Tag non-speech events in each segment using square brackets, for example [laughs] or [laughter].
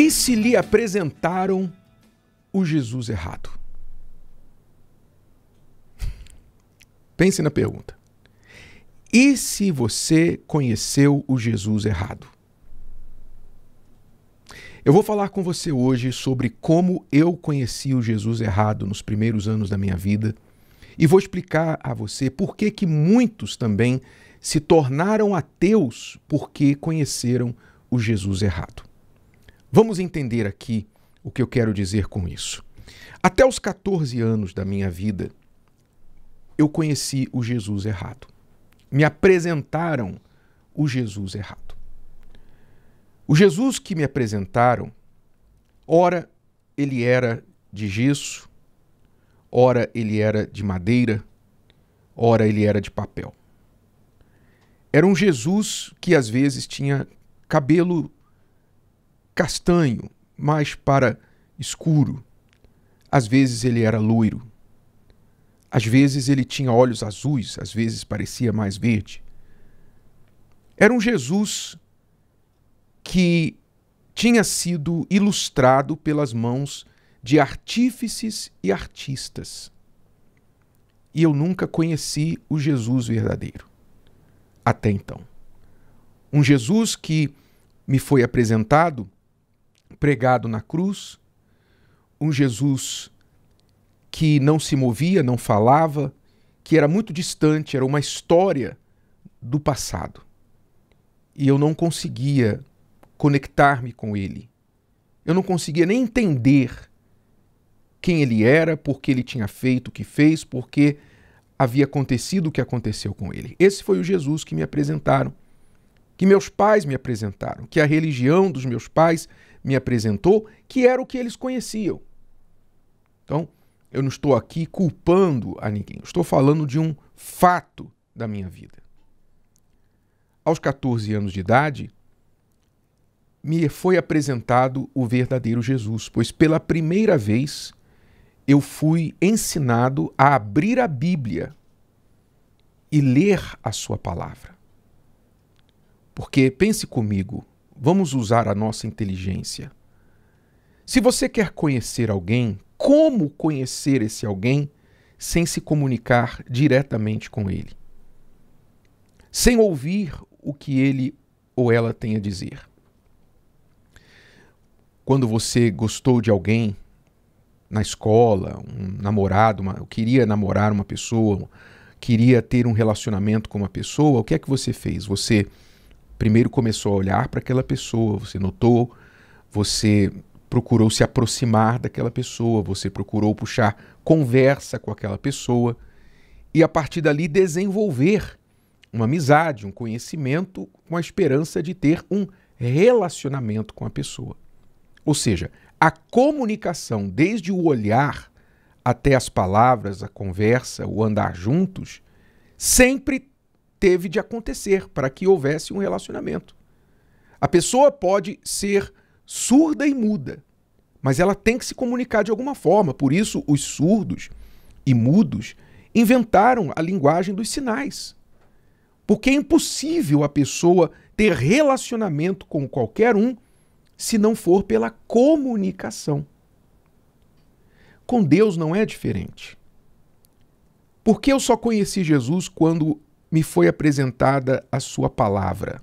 E se lhe apresentaram o Jesus errado? Pense na pergunta. E se você conheceu o Jesus errado? Eu vou falar com você hoje sobre como eu conheci o Jesus errado nos primeiros anos da minha vida e vou explicar a você por que que muitos também se tornaram ateus porque conheceram o Jesus errado. Vamos entender aqui o que eu quero dizer com isso. Até os 14 anos da minha vida, eu conheci o Jesus errado. Me apresentaram o Jesus errado. O Jesus que me apresentaram, ora ele era de gesso, ora ele era de madeira, ora ele era de papel. Era um Jesus que às vezes tinha cabelo castanho, mais para escuro. Às vezes ele era loiro. Às vezes ele tinha olhos azuis, às vezes parecia mais verde. Era um Jesus que tinha sido ilustrado pelas mãos de artífices e artistas. E eu nunca conheci o Jesus verdadeiro até então. Um Jesus que me foi apresentado pregado na cruz, um Jesus que não se movia, não falava, que era muito distante, era uma história do passado. E eu não conseguia conectar-me com ele. Eu não conseguia nem entender quem ele era, por que ele tinha feito o que fez, por que havia acontecido o que aconteceu com ele. Esse foi o Jesus que me apresentaram, que meus pais me apresentaram, que a religião dos meus pais me apresentou, que era o que eles conheciam. Então, eu não estou aqui culpando a ninguém, estou falando de um fato da minha vida. Aos 14 anos de idade, me foi apresentado o verdadeiro Jesus, pois pela primeira vez eu fui ensinado a abrir a Bíblia e ler a Sua palavra. Porque pense comigo, Vamos usar a nossa inteligência. Se você quer conhecer alguém, como conhecer esse alguém sem se comunicar diretamente com ele? Sem ouvir o que ele ou ela tem a dizer. Quando você gostou de alguém na escola, um namorado, uma, queria namorar uma pessoa, queria ter um relacionamento com uma pessoa, o que é que você fez? Você primeiro começou a olhar para aquela pessoa, você notou, você procurou se aproximar daquela pessoa, você procurou puxar conversa com aquela pessoa e a partir dali desenvolver uma amizade, um conhecimento com a esperança de ter um relacionamento com a pessoa. Ou seja, a comunicação, desde o olhar até as palavras, a conversa, o andar juntos, sempre teve de acontecer para que houvesse um relacionamento. A pessoa pode ser surda e muda, mas ela tem que se comunicar de alguma forma. Por isso, os surdos e mudos inventaram a linguagem dos sinais. Porque é impossível a pessoa ter relacionamento com qualquer um se não for pela comunicação. Com Deus não é diferente. Porque eu só conheci Jesus quando me foi apresentada a sua palavra.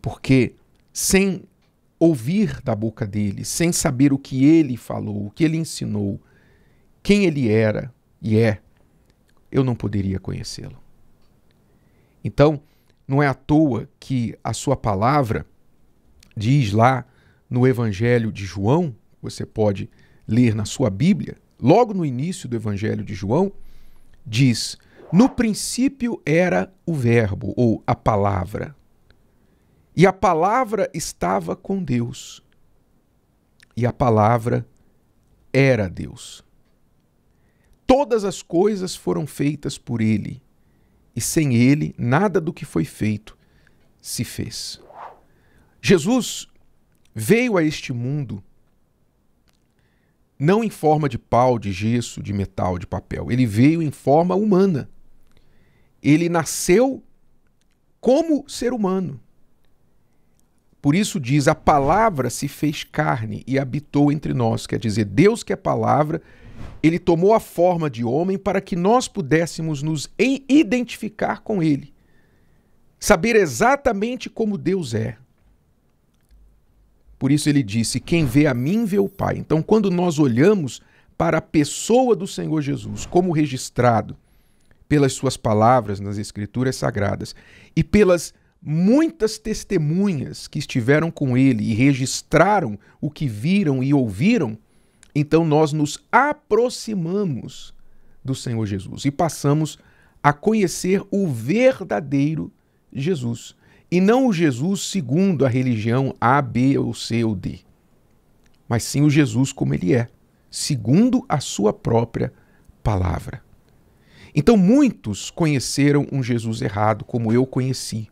Porque sem ouvir da boca dele, sem saber o que ele falou, o que ele ensinou, quem ele era e é, eu não poderia conhecê-lo. Então, não é à toa que a sua palavra diz lá no Evangelho de João, você pode ler na sua Bíblia, logo no início do Evangelho de João, diz: no princípio era o Verbo, ou a Palavra. E a Palavra estava com Deus. E a Palavra era Deus. Todas as coisas foram feitas por Ele, e sem Ele nada do que foi feito se fez. Jesus veio a este mundo não em forma de pau, de gesso, de metal, de papel. Ele veio em forma humana ele nasceu como ser humano. Por isso diz: a palavra se fez carne e habitou entre nós. Quer dizer, Deus, que é palavra, ele tomou a forma de homem para que nós pudéssemos nos identificar com ele. Saber exatamente como Deus é. Por isso ele disse: Quem vê a mim vê o Pai. Então, quando nós olhamos para a pessoa do Senhor Jesus como registrado pelas suas palavras nas Escrituras Sagradas e pelas muitas testemunhas que estiveram com ele e registraram o que viram e ouviram, então nós nos aproximamos do Senhor Jesus e passamos a conhecer o verdadeiro Jesus e não o Jesus segundo a religião A, B ou C ou D, mas sim o Jesus como ele é, segundo a sua própria palavra. Então muitos conheceram um Jesus errado, como eu conheci.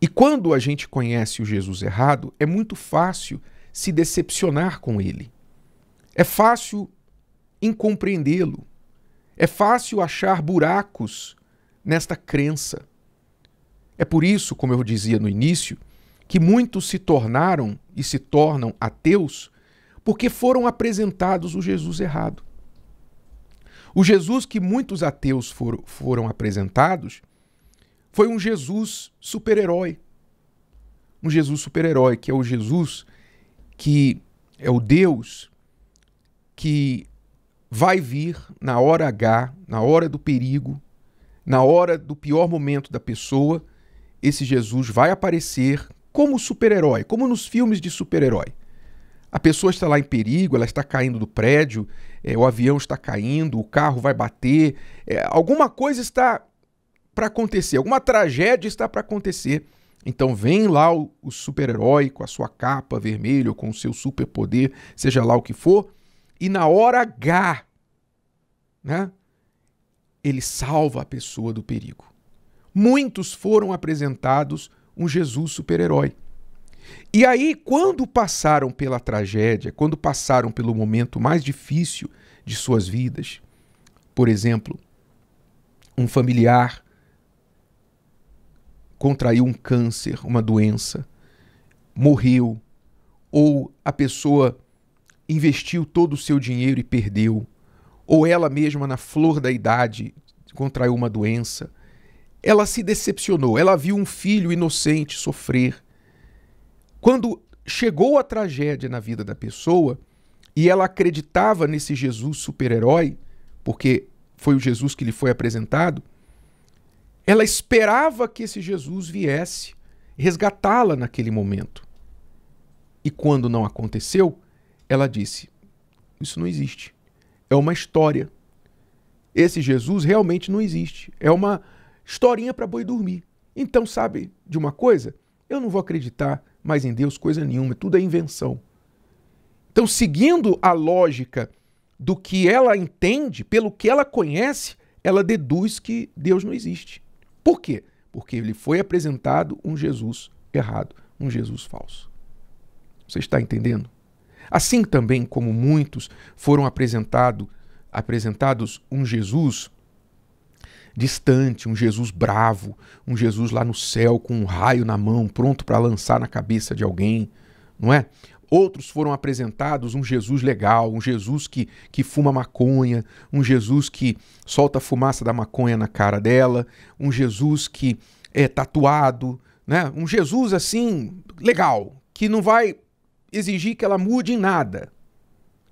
E quando a gente conhece o Jesus errado, é muito fácil se decepcionar com ele. É fácil incompreendê-lo. É fácil achar buracos nesta crença. É por isso, como eu dizia no início, que muitos se tornaram e se tornam ateus porque foram apresentados o Jesus errado. O Jesus que muitos ateus foram, foram apresentados foi um Jesus super-herói. Um Jesus super-herói, que é o Jesus que é o Deus que vai vir na hora H, na hora do perigo, na hora do pior momento da pessoa, esse Jesus vai aparecer como super-herói, como nos filmes de super-herói. A pessoa está lá em perigo, ela está caindo do prédio, é, o avião está caindo, o carro vai bater, é, alguma coisa está para acontecer, alguma tragédia está para acontecer. Então vem lá o, o super-herói com a sua capa vermelha, ou com o seu superpoder, seja lá o que for, e na hora H, né, ele salva a pessoa do perigo. Muitos foram apresentados um Jesus super-herói. E aí, quando passaram pela tragédia, quando passaram pelo momento mais difícil de suas vidas, por exemplo, um familiar contraiu um câncer, uma doença, morreu, ou a pessoa investiu todo o seu dinheiro e perdeu, ou ela mesma, na flor da idade, contraiu uma doença, ela se decepcionou, ela viu um filho inocente sofrer, quando chegou a tragédia na vida da pessoa e ela acreditava nesse Jesus super-herói, porque foi o Jesus que lhe foi apresentado, ela esperava que esse Jesus viesse resgatá-la naquele momento. E quando não aconteceu, ela disse: Isso não existe. É uma história. Esse Jesus realmente não existe. É uma historinha para boi dormir. Então, sabe de uma coisa? Eu não vou acreditar mas em Deus coisa nenhuma, tudo é invenção. Então, seguindo a lógica do que ela entende, pelo que ela conhece, ela deduz que Deus não existe. Por quê? Porque lhe foi apresentado um Jesus errado, um Jesus falso. Você está entendendo? Assim também como muitos foram apresentado, apresentados um Jesus distante, um Jesus bravo, um Jesus lá no céu com um raio na mão, pronto para lançar na cabeça de alguém, não é? Outros foram apresentados um Jesus legal, um Jesus que, que fuma maconha, um Jesus que solta a fumaça da maconha na cara dela, um Jesus que é tatuado, né? um Jesus assim, legal, que não vai exigir que ela mude em nada.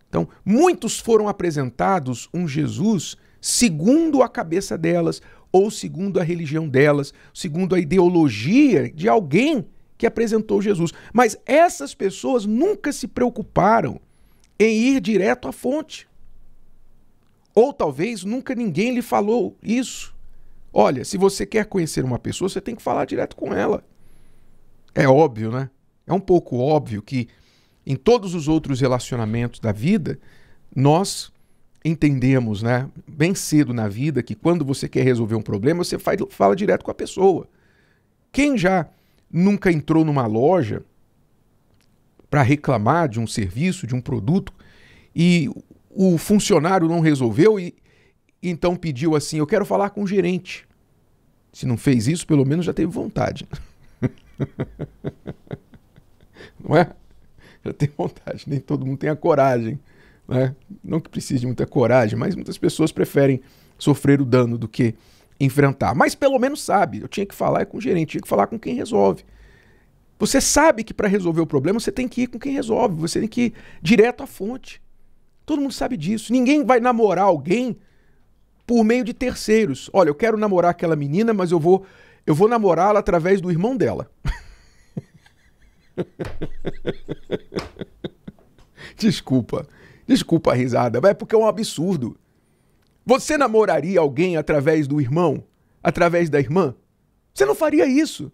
Então, muitos foram apresentados um Jesus segundo a cabeça delas, ou segundo a religião delas, segundo a ideologia de alguém que apresentou Jesus. Mas essas pessoas nunca se preocuparam em ir direto à fonte. Ou talvez nunca ninguém lhe falou isso. Olha, se você quer conhecer uma pessoa, você tem que falar direto com ela. É óbvio, né? É um pouco óbvio que em todos os outros relacionamentos da vida, nós entendemos, né, bem cedo na vida, que quando você quer resolver um problema, você faz, fala direto com a pessoa. Quem já nunca entrou numa loja para reclamar de um serviço, de um produto, e o funcionário não resolveu e então pediu assim: Eu quero falar com o gerente. Se não fez isso, pelo menos já teve vontade. [laughs] não é? Já tem vontade, nem todo mundo tem a coragem né? Não que precise de muita coragem, mas muitas pessoas preferem sofrer o dano do que enfrentar. Mas pelo menos sabe, eu tinha que falar é com o gerente, tinha que falar com quem resolve. Você sabe que para resolver o problema você tem que ir com quem resolve, você tem que ir direto à fonte. Todo mundo sabe disso. Ninguém vai namorar alguém por meio de terceiros. Olha, eu quero namorar aquela menina, mas eu vou eu vou namorá-la através do irmão dela. [laughs] Desculpa. Desculpa a risada, é porque é um absurdo. Você namoraria alguém através do irmão? Através da irmã? Você não faria isso.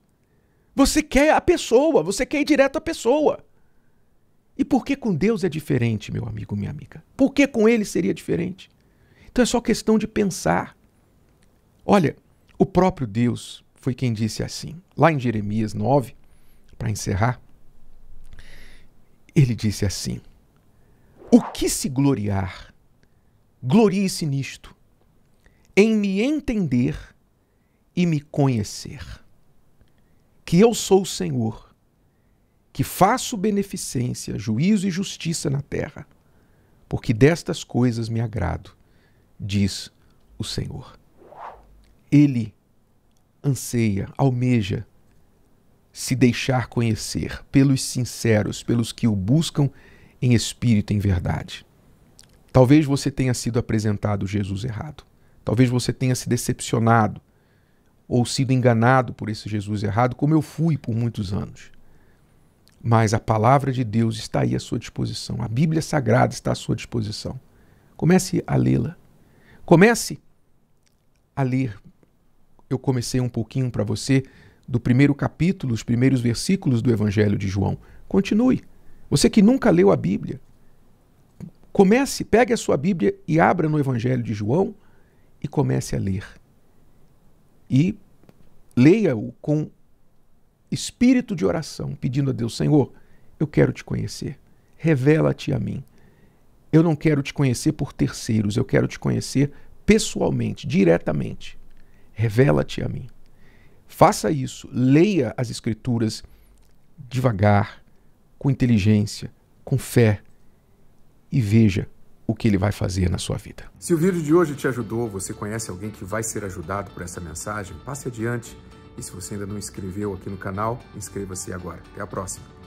Você quer a pessoa, você quer ir direto à pessoa. E por que com Deus é diferente, meu amigo, minha amiga? Por que com Ele seria diferente? Então é só questão de pensar. Olha, o próprio Deus foi quem disse assim, lá em Jeremias 9, para encerrar. Ele disse assim: o que se gloriar? Glorie-se nisto, em me entender e me conhecer. Que eu sou o Senhor, que faço beneficência, juízo e justiça na terra, porque destas coisas me agrado, diz o Senhor. Ele anseia, almeja se deixar conhecer pelos sinceros, pelos que o buscam em espírito, em verdade. Talvez você tenha sido apresentado Jesus errado. Talvez você tenha se decepcionado ou sido enganado por esse Jesus errado, como eu fui por muitos anos. Mas a palavra de Deus está aí à sua disposição. A Bíblia Sagrada está à sua disposição. Comece a lê-la. Comece a ler. Eu comecei um pouquinho para você do primeiro capítulo, os primeiros versículos do Evangelho de João. Continue. Você que nunca leu a Bíblia, comece, pegue a sua Bíblia e abra no Evangelho de João e comece a ler. E leia-o com espírito de oração, pedindo a Deus: Senhor, eu quero te conhecer, revela-te a mim. Eu não quero te conhecer por terceiros, eu quero te conhecer pessoalmente, diretamente. Revela-te a mim. Faça isso, leia as Escrituras devagar, com inteligência, com fé e veja o que ele vai fazer na sua vida. Se o vídeo de hoje te ajudou, você conhece alguém que vai ser ajudado por essa mensagem, passe adiante. E se você ainda não inscreveu aqui no canal, inscreva-se agora. Até a próxima.